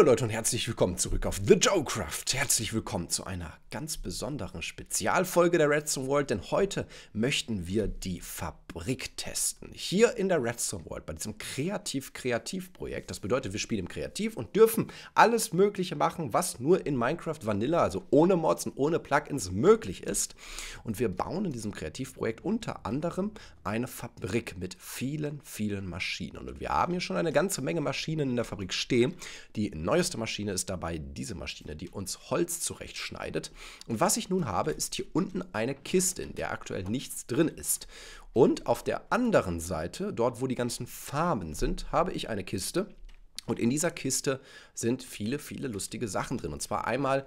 Hallo Leute und herzlich willkommen zurück auf The Joe Craft. Herzlich willkommen zu einer ganz besonderen Spezialfolge der Redstone World, denn heute möchten wir die Fabrik testen. Hier in der Redstone World, bei diesem Kreativ-Kreativ-Projekt. Das bedeutet, wir spielen im Kreativ und dürfen alles Mögliche machen, was nur in Minecraft Vanilla, also ohne Mods und ohne Plugins möglich ist. Und wir bauen in diesem Kreativprojekt unter anderem eine Fabrik mit vielen, vielen Maschinen. Und wir haben hier schon eine ganze Menge Maschinen in der Fabrik stehen, die neueste Maschine ist dabei diese Maschine, die uns Holz zurechtschneidet. Und was ich nun habe, ist hier unten eine Kiste, in der aktuell nichts drin ist. Und auf der anderen Seite, dort wo die ganzen Farben sind, habe ich eine Kiste. Und in dieser Kiste sind viele, viele lustige Sachen drin. Und zwar einmal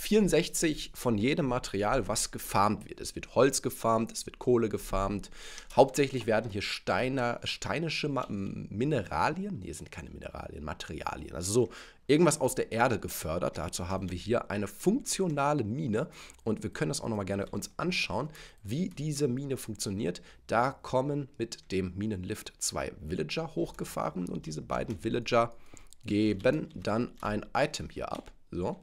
64 von jedem Material, was gefarmt wird. Es wird Holz gefarmt, es wird Kohle gefarmt. Hauptsächlich werden hier Steiner, steinische Ma Mineralien, nee, sind keine Mineralien, Materialien, also so irgendwas aus der Erde gefördert. Dazu haben wir hier eine funktionale Mine und wir können das auch nochmal gerne uns anschauen, wie diese Mine funktioniert. Da kommen mit dem Minenlift zwei Villager hochgefahren und diese beiden Villager geben dann ein Item hier ab. So,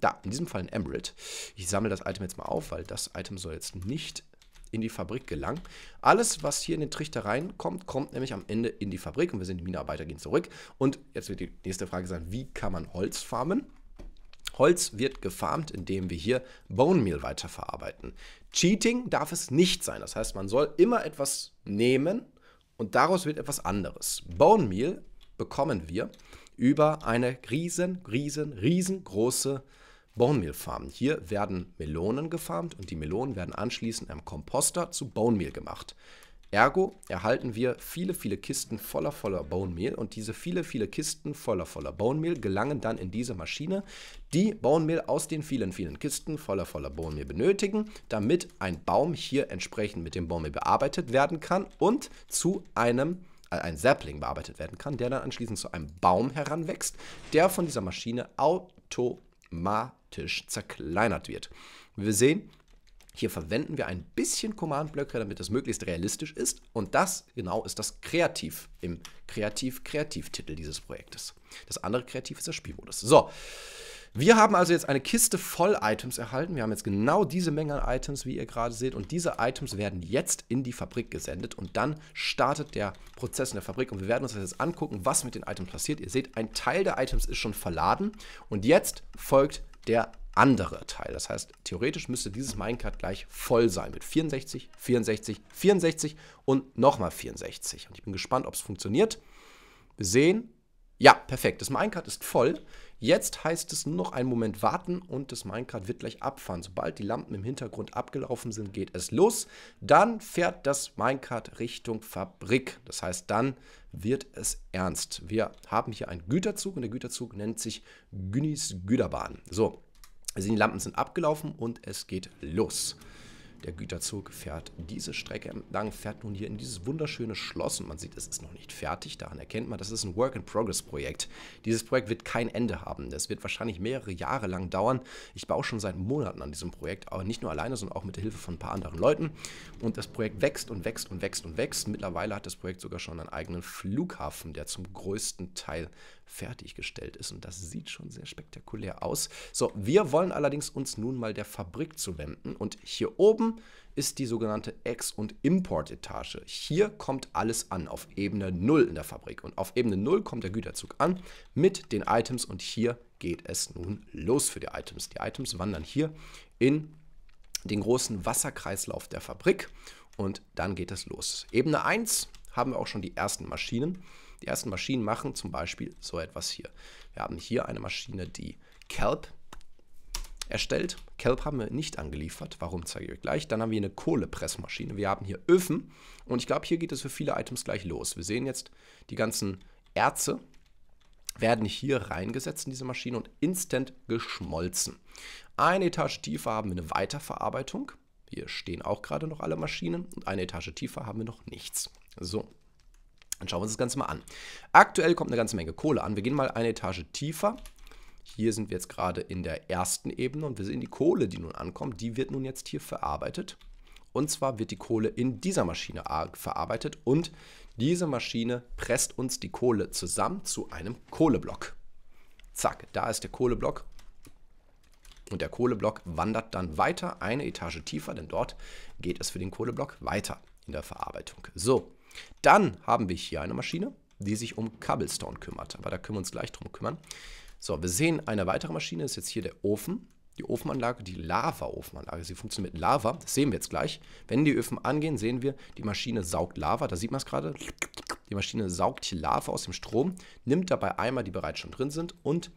da, in diesem Fall ein Emerald. Ich sammle das Item jetzt mal auf, weil das Item soll jetzt nicht in die Fabrik gelangen. Alles, was hier in den Trichter reinkommt, kommt nämlich am Ende in die Fabrik und wir sind die Minenarbeiter, gehen zurück. Und jetzt wird die nächste Frage sein, wie kann man Holz farmen? Holz wird gefarmt, indem wir hier Bone Meal weiterverarbeiten. Cheating darf es nicht sein. Das heißt, man soll immer etwas nehmen und daraus wird etwas anderes. Bone Meal bekommen wir über eine riesen, riesen, riesengroße Bone Meal Farm. Hier werden Melonen gefarmt und die Melonen werden anschließend im Komposter zu Bone Meal gemacht. Ergo erhalten wir viele, viele Kisten voller, voller Bone Meal und diese viele, viele Kisten voller, voller Bone Meal gelangen dann in diese Maschine, die Bone Meal aus den vielen, vielen Kisten voller, voller Bone Meal benötigen, damit ein Baum hier entsprechend mit dem Bone Meal bearbeitet werden kann und zu einem äh, ein Sapling bearbeitet werden kann, der dann anschließend zu einem Baum heranwächst, der von dieser Maschine automatisch zerkleinert wird. Wie wir sehen, hier verwenden wir ein bisschen Command-Blöcke, damit das möglichst realistisch ist. Und das genau ist das Kreativ im Kreativ-Kreativ-Titel dieses Projektes. Das andere Kreativ ist der Spielmodus. So, wir haben also jetzt eine Kiste voll Items erhalten. Wir haben jetzt genau diese Menge an Items, wie ihr gerade seht. Und diese Items werden jetzt in die Fabrik gesendet. Und dann startet der Prozess in der Fabrik. Und wir werden uns das jetzt angucken, was mit den Items passiert. Ihr seht, ein Teil der Items ist schon verladen. Und jetzt folgt der andere Teil. Das heißt, theoretisch müsste dieses Minecart gleich voll sein mit 64, 64, 64 und nochmal 64. Und ich bin gespannt, ob es funktioniert. Wir sehen, ja, perfekt. Das Minecart ist voll. Jetzt heißt es nur noch einen Moment warten und das Minecart wird gleich abfahren. Sobald die Lampen im Hintergrund abgelaufen sind, geht es los. Dann fährt das Minecart Richtung Fabrik. Das heißt, dann wird es ernst. Wir haben hier einen Güterzug und der Güterzug nennt sich Günnis Güterbahn. So, also die Lampen sind abgelaufen und es geht los. Der Güterzug fährt diese Strecke entlang, fährt nun hier in dieses wunderschöne Schloss und man sieht, es ist noch nicht fertig. Daran erkennt man, das ist ein Work-in-Progress-Projekt. Dieses Projekt wird kein Ende haben. Das wird wahrscheinlich mehrere Jahre lang dauern. Ich baue schon seit Monaten an diesem Projekt, aber nicht nur alleine, sondern auch mit der Hilfe von ein paar anderen Leuten. Und das Projekt wächst und wächst und wächst und wächst. Mittlerweile hat das Projekt sogar schon einen eigenen Flughafen, der zum größten Teil fertiggestellt ist. Und das sieht schon sehr spektakulär aus. So, wir wollen allerdings uns nun mal der Fabrik zuwenden. Und hier oben ist die sogenannte Ex- und Import-Etage. Hier kommt alles an, auf Ebene 0 in der Fabrik. Und auf Ebene 0 kommt der Güterzug an mit den Items. Und hier geht es nun los für die Items. Die Items wandern hier in den großen Wasserkreislauf der Fabrik. Und dann geht es los. Ebene 1 haben wir auch schon die ersten Maschinen. Die ersten Maschinen machen zum Beispiel so etwas hier. Wir haben hier eine Maschine, die Kelp erstellt. Kelp haben wir nicht angeliefert. Warum zeige ich euch gleich. Dann haben wir eine Kohlepressmaschine. Wir haben hier Öfen. Und ich glaube, hier geht es für viele Items gleich los. Wir sehen jetzt die ganzen Erze werden hier reingesetzt in diese Maschine und instant geschmolzen. Eine Etage tiefer haben wir eine Weiterverarbeitung. Hier stehen auch gerade noch alle Maschinen. Und eine Etage tiefer haben wir noch nichts. So. Dann schauen wir uns das Ganze mal an. Aktuell kommt eine ganze Menge Kohle an. Wir gehen mal eine Etage tiefer. Hier sind wir jetzt gerade in der ersten Ebene und wir sehen die Kohle, die nun ankommt. Die wird nun jetzt hier verarbeitet. Und zwar wird die Kohle in dieser Maschine verarbeitet und diese Maschine presst uns die Kohle zusammen zu einem Kohleblock. Zack, da ist der Kohleblock. Und der Kohleblock wandert dann weiter eine Etage tiefer, denn dort geht es für den Kohleblock weiter in der Verarbeitung. So, dann haben wir hier eine Maschine, die sich um Cobblestone kümmert. Aber da können wir uns gleich drum kümmern. So, wir sehen eine weitere Maschine, ist jetzt hier der Ofen. Die Ofenanlage, die Lava-Ofenanlage. Sie funktioniert mit Lava, das sehen wir jetzt gleich. Wenn die Öfen angehen, sehen wir, die Maschine saugt Lava. Da sieht man es gerade. Die Maschine saugt hier Lava aus dem Strom, nimmt dabei Eimer, die bereits schon drin sind und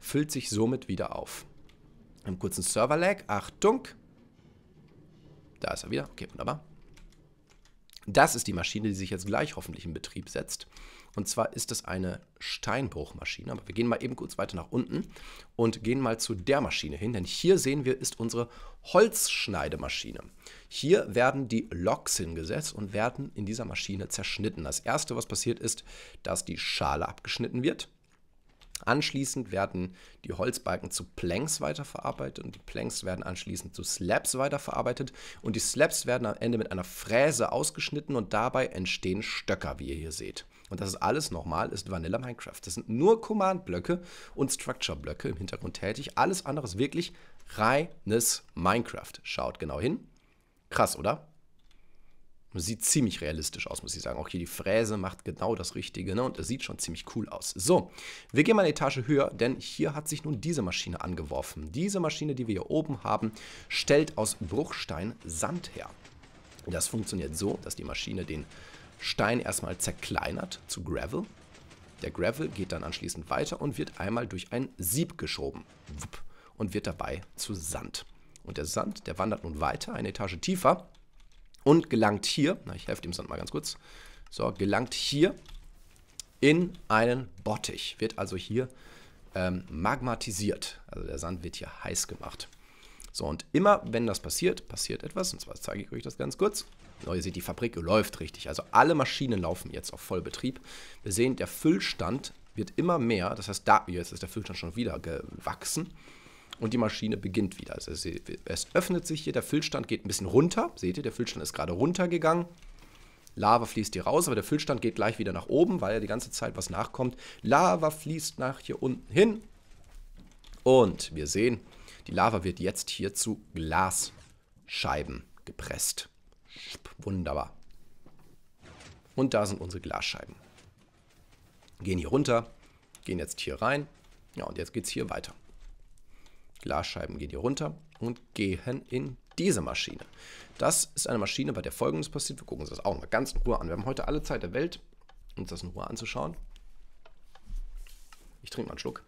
füllt sich somit wieder auf. Wir kurzen Server-Lag. Achtung! Da ist er wieder. Okay, wunderbar. Das ist die Maschine, die sich jetzt gleich hoffentlich in Betrieb setzt. Und zwar ist es eine Steinbruchmaschine. Aber wir gehen mal eben kurz weiter nach unten und gehen mal zu der Maschine hin. Denn hier sehen wir, ist unsere Holzschneidemaschine. Hier werden die Loks hingesetzt und werden in dieser Maschine zerschnitten. Das Erste, was passiert ist, dass die Schale abgeschnitten wird. Anschließend werden die Holzbalken zu Planks weiterverarbeitet und die Planks werden anschließend zu Slabs weiterverarbeitet und die Slabs werden am Ende mit einer Fräse ausgeschnitten und dabei entstehen Stöcker, wie ihr hier seht. Und das ist alles nochmal, ist Vanilla Minecraft. Das sind nur Command-Blöcke und Structure-Blöcke im Hintergrund tätig. Alles andere ist wirklich reines Minecraft. Schaut genau hin. Krass, oder? Sieht ziemlich realistisch aus, muss ich sagen. Auch hier die Fräse macht genau das Richtige ne? und es sieht schon ziemlich cool aus. So, wir gehen mal eine Etage höher, denn hier hat sich nun diese Maschine angeworfen. Diese Maschine, die wir hier oben haben, stellt aus Bruchstein Sand her. Das funktioniert so, dass die Maschine den Stein erstmal zerkleinert zu Gravel. Der Gravel geht dann anschließend weiter und wird einmal durch ein Sieb geschoben und wird dabei zu Sand. Und der Sand, der wandert nun weiter, eine Etage tiefer und gelangt hier, na, ich helfe dem Sand mal ganz kurz, so, gelangt hier in einen Bottich, wird also hier ähm, magmatisiert. Also der Sand wird hier heiß gemacht. So, und immer wenn das passiert, passiert etwas, und zwar zeige ich euch das ganz kurz. So, oh, ihr seht, die Fabrik läuft richtig. Also alle Maschinen laufen jetzt auf Vollbetrieb. Wir sehen, der Füllstand wird immer mehr. Das heißt, da, jetzt ist der Füllstand schon wieder gewachsen und die Maschine beginnt wieder. Also es, es öffnet sich hier, der Füllstand geht ein bisschen runter. Seht ihr, der Füllstand ist gerade runtergegangen. Lava fließt hier raus, aber der Füllstand geht gleich wieder nach oben, weil ja die ganze Zeit was nachkommt. Lava fließt nach hier unten hin. Und wir sehen, die Lava wird jetzt hier zu Glasscheiben gepresst. Wunderbar. Und da sind unsere Glasscheiben. Gehen hier runter, gehen jetzt hier rein. Ja, und jetzt geht es hier weiter. Glasscheiben gehen hier runter und gehen in diese Maschine. Das ist eine Maschine, bei der folgendes passiert. Wir gucken uns das auch mal ganz in Ruhe an. Wir haben heute alle Zeit der Welt, uns das in Ruhe anzuschauen. Ich trinke mal einen Schluck.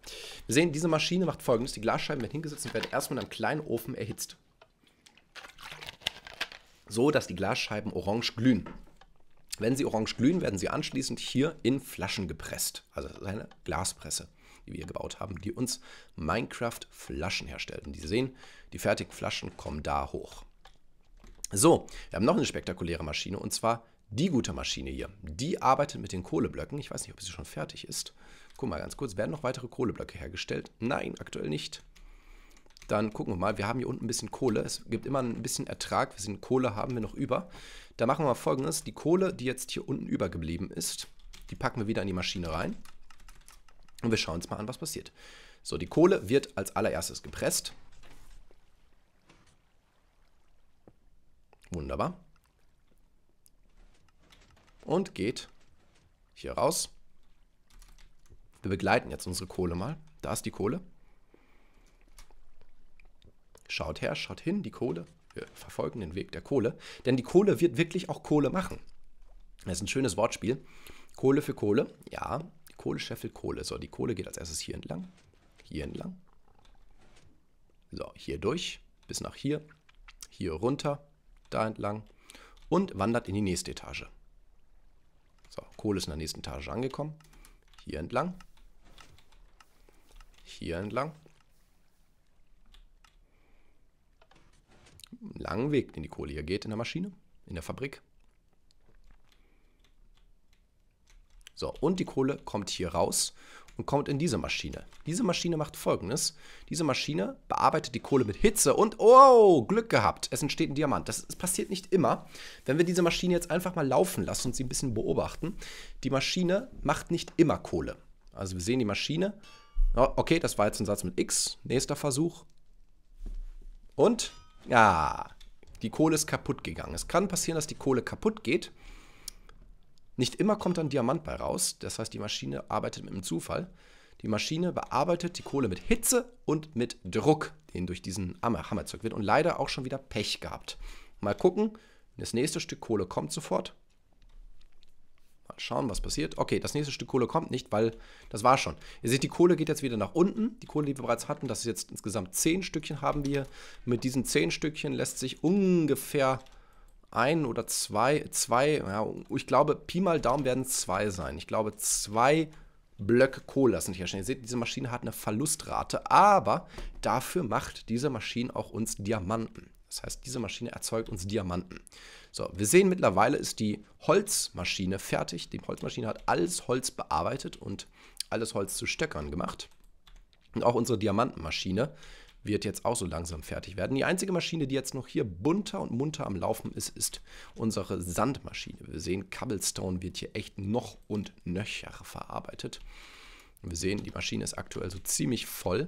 Wir sehen, diese Maschine macht folgendes. Die Glasscheiben werden hingesetzt und werden erstmal in einem kleinen Ofen erhitzt. So, dass die Glasscheiben orange glühen. Wenn sie orange glühen, werden sie anschließend hier in Flaschen gepresst. Also das ist eine Glaspresse die wir gebaut haben, die uns Minecraft-Flaschen herstellt. Und die sehen, die fertigen Flaschen kommen da hoch. So, wir haben noch eine spektakuläre Maschine und zwar die gute Maschine hier. Die arbeitet mit den Kohleblöcken. Ich weiß nicht, ob sie schon fertig ist. Guck mal ganz kurz, werden noch weitere Kohleblöcke hergestellt? Nein, aktuell nicht. Dann gucken wir mal, wir haben hier unten ein bisschen Kohle. Es gibt immer ein bisschen Ertrag. Wir sind Kohle, haben wir noch über. Da machen wir mal folgendes. Die Kohle, die jetzt hier unten übergeblieben ist, die packen wir wieder in die Maschine rein. Und wir schauen uns mal an, was passiert. So, die Kohle wird als allererstes gepresst. Wunderbar. Und geht hier raus. Wir begleiten jetzt unsere Kohle mal. Da ist die Kohle. Schaut her, schaut hin, die Kohle. Wir verfolgen den Weg der Kohle. Denn die Kohle wird wirklich auch Kohle machen. Das ist ein schönes Wortspiel. Kohle für Kohle, ja, Kohle, Scheffel, Kohle. So, die Kohle geht als erstes hier entlang. Hier entlang. So, hier durch, bis nach hier. Hier runter, da entlang. Und wandert in die nächste Etage. So, Kohle ist in der nächsten Etage angekommen. Hier entlang. Hier entlang. langen Weg, den die Kohle hier geht in der Maschine, in der Fabrik. So, und die Kohle kommt hier raus und kommt in diese Maschine. Diese Maschine macht folgendes. Diese Maschine bearbeitet die Kohle mit Hitze und, oh, Glück gehabt, es entsteht ein Diamant. Das, das passiert nicht immer. Wenn wir diese Maschine jetzt einfach mal laufen lassen und sie ein bisschen beobachten, die Maschine macht nicht immer Kohle. Also wir sehen die Maschine. Okay, das war jetzt ein Satz mit X. Nächster Versuch. Und, ja, die Kohle ist kaputt gegangen. Es kann passieren, dass die Kohle kaputt geht. Nicht immer kommt dann Diamant bei raus, das heißt, die Maschine arbeitet mit einem Zufall. Die Maschine bearbeitet die Kohle mit Hitze und mit Druck, den durch diesen Hammer erzeugt wird und leider auch schon wieder Pech gehabt. Mal gucken, das nächste Stück Kohle kommt sofort. Mal schauen, was passiert. Okay, das nächste Stück Kohle kommt nicht, weil das war schon. Ihr seht, die Kohle geht jetzt wieder nach unten. Die Kohle, die wir bereits hatten, das ist jetzt insgesamt 10 Stückchen haben wir. Mit diesen 10 Stückchen lässt sich ungefähr ein oder zwei, zwei, ja, ich glaube, Pi mal Daumen werden zwei sein. Ich glaube, zwei Blöcke Kohle lassen sich herstellen. Ihr seht, diese Maschine hat eine Verlustrate, aber dafür macht diese Maschine auch uns Diamanten. Das heißt, diese Maschine erzeugt uns Diamanten. So, wir sehen mittlerweile ist die Holzmaschine fertig. Die Holzmaschine hat alles Holz bearbeitet und alles Holz zu Stöckern gemacht. Und auch unsere Diamantenmaschine wird jetzt auch so langsam fertig werden. Die einzige Maschine, die jetzt noch hier bunter und munter am Laufen ist, ist unsere Sandmaschine. Wir sehen, Cobblestone wird hier echt noch und nöcher verarbeitet. Wir sehen, die Maschine ist aktuell so ziemlich voll.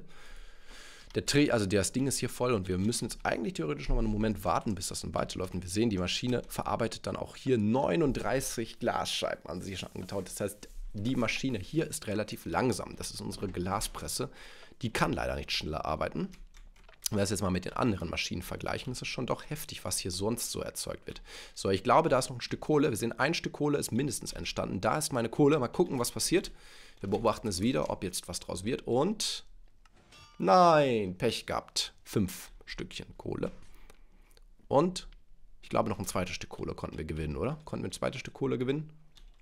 Der Dreh, also das Ding ist hier voll und wir müssen jetzt eigentlich theoretisch noch mal einen Moment warten, bis das dann weiterläuft. Und wir sehen, die Maschine verarbeitet dann auch hier 39 Glasscheiben, an sich schon angetaut. Das heißt, die Maschine hier ist relativ langsam. Das ist unsere Glaspresse. Die kann leider nicht schneller arbeiten wenn wir das jetzt mal mit den anderen Maschinen vergleichen, ist es schon doch heftig, was hier sonst so erzeugt wird. So, ich glaube, da ist noch ein Stück Kohle. Wir sehen, ein Stück Kohle ist mindestens entstanden. Da ist meine Kohle. Mal gucken, was passiert. Wir beobachten es wieder, ob jetzt was draus wird. Und nein, Pech gehabt. Fünf Stückchen Kohle. Und ich glaube, noch ein zweites Stück Kohle konnten wir gewinnen, oder? Konnten wir ein zweites Stück Kohle gewinnen?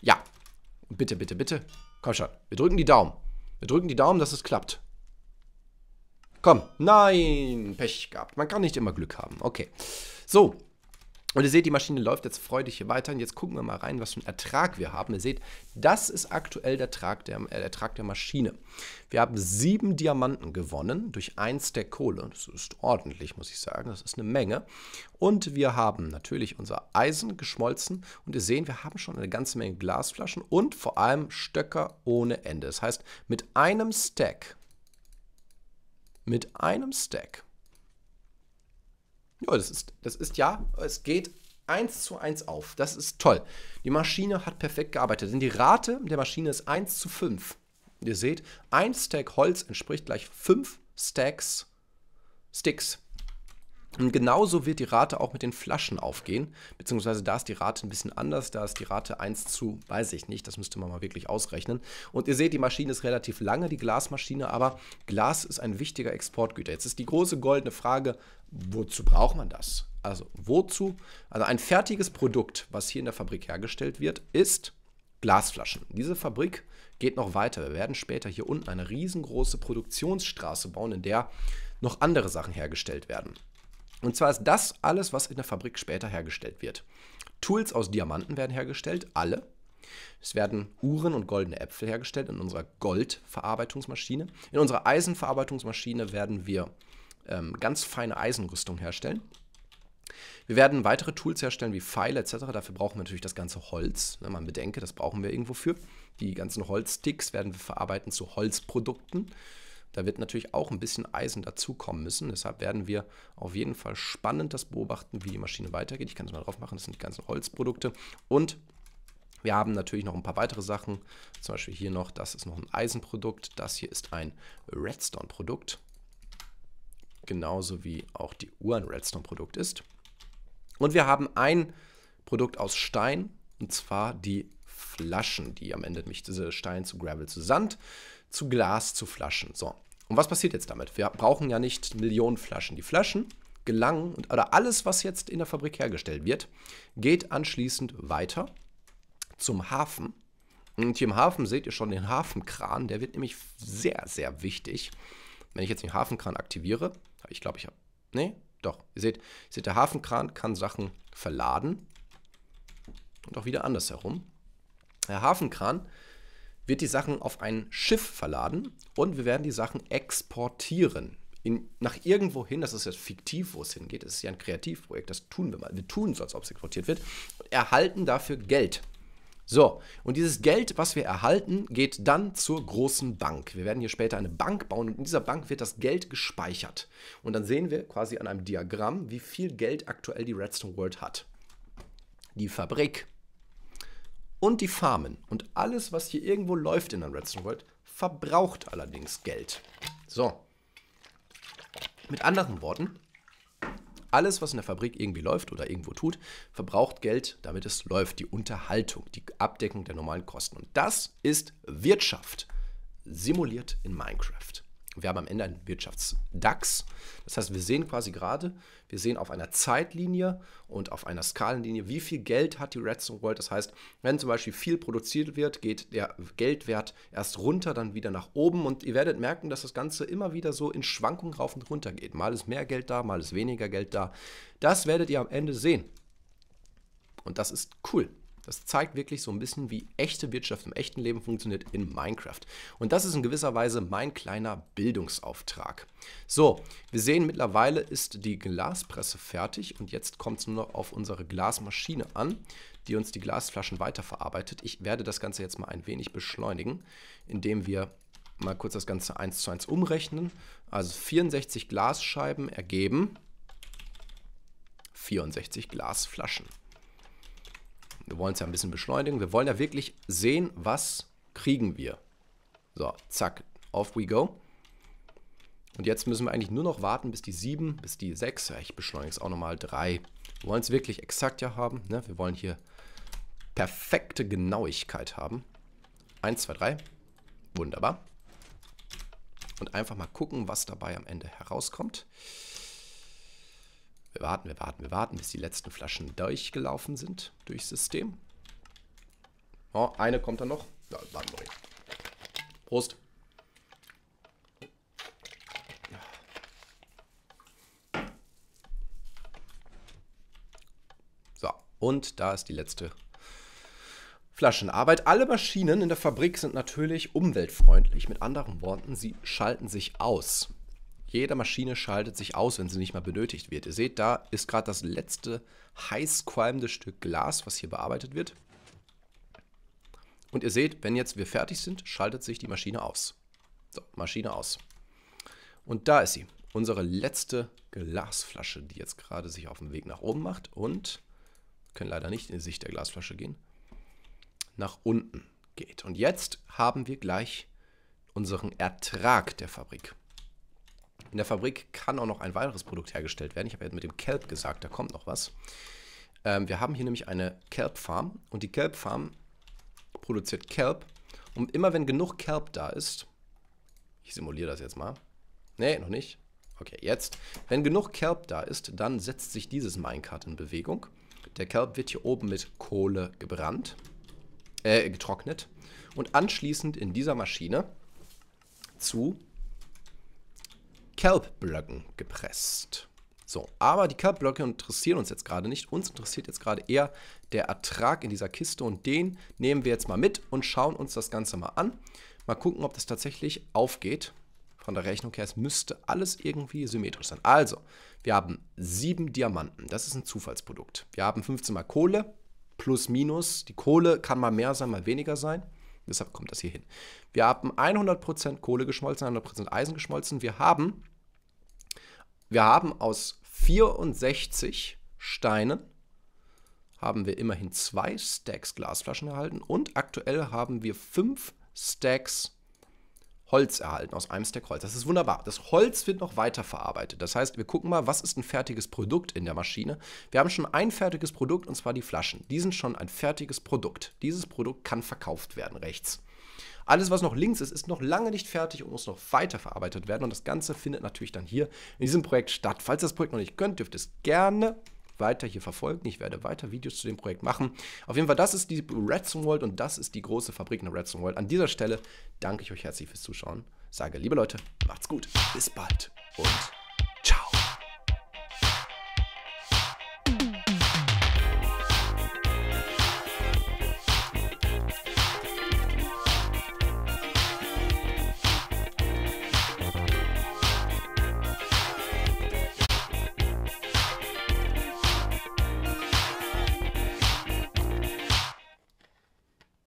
Ja. Bitte, bitte, bitte. Komm schon. Wir drücken die Daumen. Wir drücken die Daumen, dass es klappt. Komm, nein, Pech gehabt. Man kann nicht immer Glück haben. Okay, so. Und ihr seht, die Maschine läuft jetzt freudig hier weiter. Und jetzt gucken wir mal rein, was für einen Ertrag wir haben. Ihr seht, das ist aktuell der Ertrag der, äh, Ertrag der Maschine. Wir haben sieben Diamanten gewonnen durch eins der Kohle. Das ist ordentlich, muss ich sagen. Das ist eine Menge. Und wir haben natürlich unser Eisen geschmolzen. Und ihr seht, wir haben schon eine ganze Menge Glasflaschen und vor allem Stöcker ohne Ende. Das heißt, mit einem Stack mit einem Stack. Ja, das ist, das ist ja, es geht 1 zu 1 auf. Das ist toll. Die Maschine hat perfekt gearbeitet, denn die Rate der Maschine ist 1 zu 5. Ihr seht, ein Stack Holz entspricht gleich 5 Stacks Sticks. Und genauso wird die Rate auch mit den Flaschen aufgehen, beziehungsweise da ist die Rate ein bisschen anders, da ist die Rate 1 zu, weiß ich nicht, das müsste man mal wirklich ausrechnen. Und ihr seht, die Maschine ist relativ lange, die Glasmaschine, aber Glas ist ein wichtiger Exportgüter. Jetzt ist die große goldene Frage, wozu braucht man das? Also wozu? Also ein fertiges Produkt, was hier in der Fabrik hergestellt wird, ist Glasflaschen. Diese Fabrik geht noch weiter. Wir werden später hier unten eine riesengroße Produktionsstraße bauen, in der noch andere Sachen hergestellt werden. Und zwar ist das alles, was in der Fabrik später hergestellt wird. Tools aus Diamanten werden hergestellt, alle. Es werden Uhren und goldene Äpfel hergestellt in unserer Goldverarbeitungsmaschine. In unserer Eisenverarbeitungsmaschine werden wir ähm, ganz feine Eisenrüstung herstellen. Wir werden weitere Tools herstellen wie Pfeile etc. Dafür brauchen wir natürlich das ganze Holz. Ne, man bedenke, das brauchen wir irgendwo für. Die ganzen Holzsticks werden wir verarbeiten zu Holzprodukten. Da wird natürlich auch ein bisschen Eisen dazukommen müssen. Deshalb werden wir auf jeden Fall spannend das beobachten, wie die Maschine weitergeht. Ich kann es mal drauf machen, das sind die ganzen Holzprodukte. Und wir haben natürlich noch ein paar weitere Sachen. Zum Beispiel hier noch, das ist noch ein Eisenprodukt. Das hier ist ein Redstone-Produkt. Genauso wie auch die Uhr ein Redstone-Produkt ist. Und wir haben ein Produkt aus Stein, und zwar die Flaschen, die am Ende mich diese Stein zu Gravel zu Sand zu Glas zu Flaschen. So. Und was passiert jetzt damit? Wir brauchen ja nicht Millionen Flaschen. Die Flaschen gelangen und, oder alles, was jetzt in der Fabrik hergestellt wird, geht anschließend weiter zum Hafen. Und hier im Hafen seht ihr schon den Hafenkran. Der wird nämlich sehr, sehr wichtig. Wenn ich jetzt den Hafenkran aktiviere, ich glaube, ich habe. Nee, doch. Ihr seht, ihr seht, der Hafenkran kann Sachen verladen und auch wieder andersherum. Der Hafenkran wird die Sachen auf ein Schiff verladen und wir werden die Sachen exportieren. In, nach irgendwo hin, das ist jetzt fiktiv, wo es hingeht, es ist ja ein Kreativprojekt, das tun wir mal. Wir tun es, als ob es exportiert wird, und erhalten dafür Geld. So, und dieses Geld, was wir erhalten, geht dann zur großen Bank. Wir werden hier später eine Bank bauen und in dieser Bank wird das Geld gespeichert. Und dann sehen wir quasi an einem Diagramm, wie viel Geld aktuell die Redstone World hat. Die Fabrik, und die Farmen und alles, was hier irgendwo läuft in der Redstone World, verbraucht allerdings Geld. So. Mit anderen Worten, alles, was in der Fabrik irgendwie läuft oder irgendwo tut, verbraucht Geld, damit es läuft. Die Unterhaltung, die Abdeckung der normalen Kosten. Und das ist Wirtschaft, simuliert in Minecraft. Wir haben am Ende einen Wirtschaftsdax. Das heißt, wir sehen quasi gerade, wir sehen auf einer Zeitlinie und auf einer Skalenlinie, wie viel Geld hat die Redstone World. Das heißt, wenn zum Beispiel viel produziert wird, geht der Geldwert erst runter, dann wieder nach oben. Und ihr werdet merken, dass das Ganze immer wieder so in Schwankungen rauf und runter geht. Mal ist mehr Geld da, mal ist weniger Geld da. Das werdet ihr am Ende sehen. Und das ist cool. Das zeigt wirklich so ein bisschen, wie echte Wirtschaft im echten Leben funktioniert in Minecraft. Und das ist in gewisser Weise mein kleiner Bildungsauftrag. So, wir sehen mittlerweile ist die Glaspresse fertig und jetzt kommt es nur noch auf unsere Glasmaschine an, die uns die Glasflaschen weiterverarbeitet. Ich werde das Ganze jetzt mal ein wenig beschleunigen, indem wir mal kurz das Ganze 1 zu 1 umrechnen. Also 64 Glasscheiben ergeben 64 Glasflaschen. Wir wollen es ja ein bisschen beschleunigen. Wir wollen ja wirklich sehen, was kriegen wir. So, zack, off we go. Und jetzt müssen wir eigentlich nur noch warten, bis die 7, bis die 6, ja, ich beschleunige es auch nochmal 3. Wir wollen es wirklich exakt ja haben. Ne? Wir wollen hier perfekte Genauigkeit haben. 1, 2, 3. Wunderbar. Und einfach mal gucken, was dabei am Ende herauskommt. Wir warten, wir warten, wir warten, bis die letzten Flaschen durchgelaufen sind durchs System. Oh, eine kommt dann noch. Ja, warten wir. Prost. So, und da ist die letzte Flaschenarbeit. Alle Maschinen in der Fabrik sind natürlich umweltfreundlich. Mit anderen Worten, sie schalten sich aus. Jede Maschine schaltet sich aus, wenn sie nicht mehr benötigt wird. Ihr seht, da ist gerade das letzte heiß qualmende Stück Glas, was hier bearbeitet wird. Und ihr seht, wenn jetzt wir fertig sind, schaltet sich die Maschine aus. So, Maschine aus. Und da ist sie, unsere letzte Glasflasche, die jetzt gerade sich auf dem Weg nach oben macht und können leider nicht in die Sicht der Glasflasche gehen, nach unten geht. Und jetzt haben wir gleich unseren Ertrag der Fabrik. In der Fabrik kann auch noch ein weiteres Produkt hergestellt werden. Ich habe ja mit dem Kelp gesagt, da kommt noch was. Ähm, wir haben hier nämlich eine Kelp Farm und die Kelp Farm produziert Kelp. Und immer wenn genug Kelp da ist, ich simuliere das jetzt mal. Nee, noch nicht. Okay, jetzt. Wenn genug Kelp da ist, dann setzt sich dieses Minecart in Bewegung. Der Kelp wird hier oben mit Kohle gebrannt, äh, getrocknet und anschließend in dieser Maschine zu Kelp-Blöcken gepresst. So, aber die Kelp-Blöcke interessieren uns jetzt gerade nicht. Uns interessiert jetzt gerade eher der Ertrag in dieser Kiste und den nehmen wir jetzt mal mit und schauen uns das Ganze mal an. Mal gucken, ob das tatsächlich aufgeht. Von der Rechnung her, es müsste alles irgendwie symmetrisch sein. Also, wir haben sieben Diamanten. Das ist ein Zufallsprodukt. Wir haben 15 mal Kohle, plus minus. Die Kohle kann mal mehr sein, mal weniger sein. Deshalb kommt das hier hin. Wir haben 100% Kohle geschmolzen, 100% Eisen geschmolzen. Wir haben wir haben aus 64 Steinen haben wir immerhin zwei Stacks Glasflaschen erhalten und aktuell haben wir fünf Stacks Holz erhalten, aus einem Stack Holz. Das ist wunderbar. Das Holz wird noch weiter verarbeitet. Das heißt, wir gucken mal, was ist ein fertiges Produkt in der Maschine. Wir haben schon ein fertiges Produkt und zwar die Flaschen. Die sind schon ein fertiges Produkt. Dieses Produkt kann verkauft werden rechts. Alles, was noch links ist, ist noch lange nicht fertig und muss noch weiterverarbeitet werden. Und das Ganze findet natürlich dann hier in diesem Projekt statt. Falls ihr das Projekt noch nicht könnt, dürft ihr es gerne weiter hier verfolgen. Ich werde weiter Videos zu dem Projekt machen. Auf jeden Fall, das ist die Redstone World und das ist die große Fabrik in der Redstone World. An dieser Stelle danke ich euch herzlich fürs Zuschauen. Sage, liebe Leute, macht's gut, bis bald und